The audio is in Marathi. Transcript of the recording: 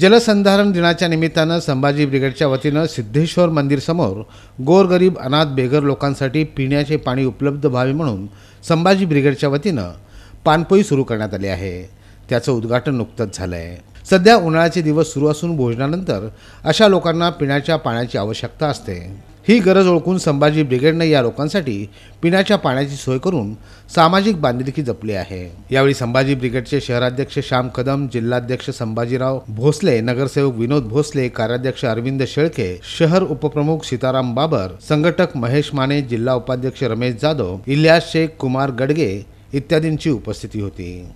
जलसंधारण दिनाच्या निमित्तानं संभाजी ब्रिगेडच्या वतीनं सिद्धेश्वर मंदिरसमोर गोरगरीब अनाथ बेघर लोकांसाठी पिण्याचे पाणी उपलब्ध व्हावे म्हणून संभाजी ब्रिगेडच्या वतीनं पानपोई सुरू करण्यात आली आहे त्याचं उद्घाटन नुकतंच झालं आहे सध्या उन्हाळ्याचे दिवस सुरू असून भोजनानंतर अशा लोकांना पिण्याच्या पाण्याची आवश्यकता असते ही गरज ओळखून संभाजी ब्रिगेडने या लोकांसाठी पिण्याच्या पाण्याची सोय करून सामाजिक बांधिलकी जपली आहे यावेळी संभाजी ब्रिगेडचे शहराध्यक्ष श्याम कदम जिल्हाध्यक्ष संभाजीराव भोसले नगरसेवक विनोद भोसले कार्याध्यक्ष अरविंद शेळके शहर उपप्रमुख सीताराम बाबर संघटक महेश माने जिल्हा उपाध्यक्ष रमेश जाधव इल्यास शेख कुमार गडगे इत्यादींची उपस्थिती होती